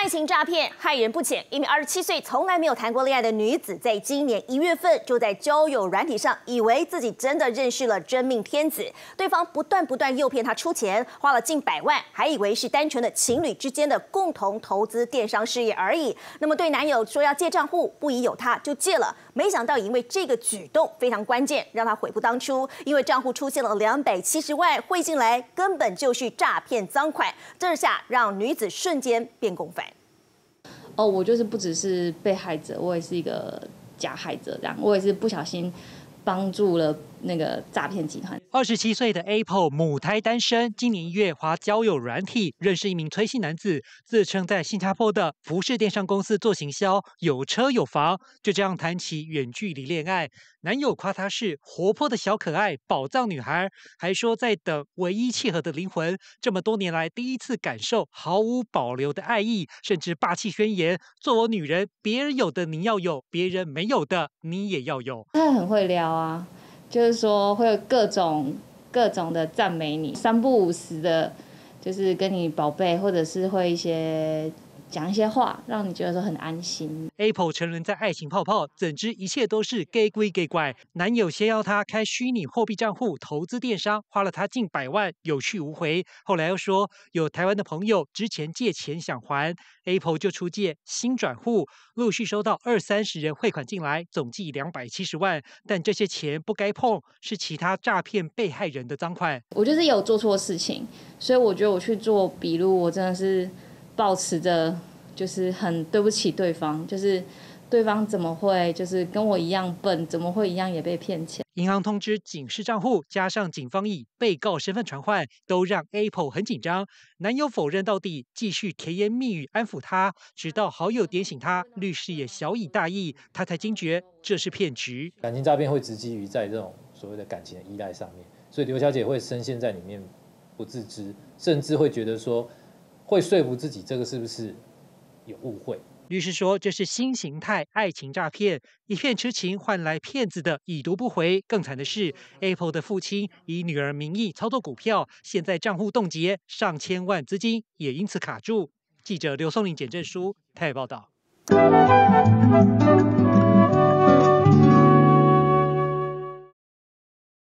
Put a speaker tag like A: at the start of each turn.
A: 爱情诈骗害人不浅。一名二十七岁、从来没有谈过恋爱的女子，在今年一月份就在交友软体上，以为自己真的认识了真命天子，对方不断不断诱骗她出钱，花了近百万，还以为是单纯的情侣之间的共同投资电商事业而已。那么对男友说要借账户，不疑有他就借了，没想到因为这个举动非常关键，让他悔不当初，因为账户出现了两百七十万汇进来，根本就是诈骗赃款，这下让女子瞬间
B: 变共犯。
C: 哦，我就是不只是被害者，我也是一个加害者，这样，我也是不小心帮助了。那个诈骗集团。
B: 二十七岁的 Apple 母胎单身，今年一月，华交友软体认识一名崔姓男子，自称在新加坡的服饰电商公司做行销，有车有房，就这样谈起远距离恋爱。男友夸她是活泼的小可爱、宝藏女孩，还说在等唯一契合的灵魂。这么多年来第一次感受毫无保留的爱意，甚至霸气宣言：做我女人，别人有的你要有，别人没有的你也要有。
C: 他很会聊啊。就是说，会有各种各种的赞美你，三不五时的，就是跟你宝贝，或者是会一些。讲一些话，让你觉得说很安心。
B: Apple 沉认在爱情泡泡，怎知一切都是 gay 归 gay 怪。男友先要他开虚拟货币账户投资电商，花了他近百万，有去无回。后来又说有台湾的朋友之前借钱想还，Apple 就出借新转户，陆续收到二三十人汇款进来，总计两百七十万。但这些钱不该碰，是其他诈骗被害人的赃款。
C: 我就是有做错事情，所以我觉得我去做笔录，我真的是。保持着，就是很对不起对方，就是对方怎么会就是跟我
B: 一样笨，怎么会一样也被骗钱？银行通知警示账户，加上警方以被告身份传唤，都让 Apple 很紧张。男友否认到底，继续甜言蜜语安抚她，直到好友点醒他，律师也小以大意，他才惊觉这是骗局。感情诈骗会直基于在这种所谓的感情的依赖上面，所以刘小姐会深陷在里面不自知，甚至会觉得说。会说服自己，这个是不是有误会？律师说，这是新形态爱情诈骗，一片痴情换来骗子的已读不回。更惨的是，Apple 的父亲以女儿名义操作股票，现在账户冻结，上千万资金也因此卡住。记者刘松林、简正书台报道。